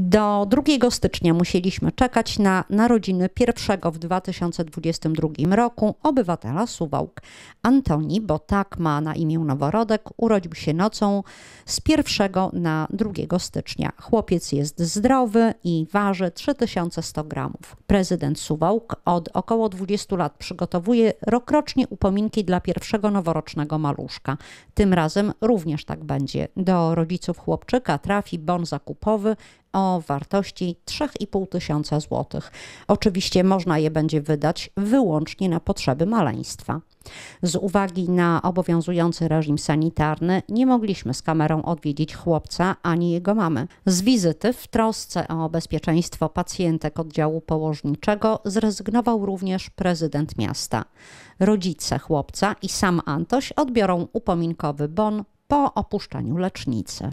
Do 2 stycznia musieliśmy czekać na narodziny pierwszego w 2022 roku obywatela Suwałk. Antoni, bo tak ma na imię noworodek, urodził się nocą z 1 na 2 stycznia. Chłopiec jest zdrowy i waży 3100 gramów. Prezydent Suwałk od około 20 lat przygotowuje rokrocznie upominki dla pierwszego noworocznego maluszka. Tym razem również tak będzie. Do rodziców chłopczyka trafi bon zakupowy o wartości 3,5 tysiąca złotych. Oczywiście można je będzie wydać wyłącznie na potrzeby maleństwa. Z uwagi na obowiązujący reżim sanitarny nie mogliśmy z kamerą odwiedzić chłopca ani jego mamy. Z wizyty w trosce o bezpieczeństwo pacjentek oddziału położniczego zrezygnował również prezydent miasta. Rodzice chłopca i sam Antoś odbiorą upominkowy bon po opuszczeniu lecznicy.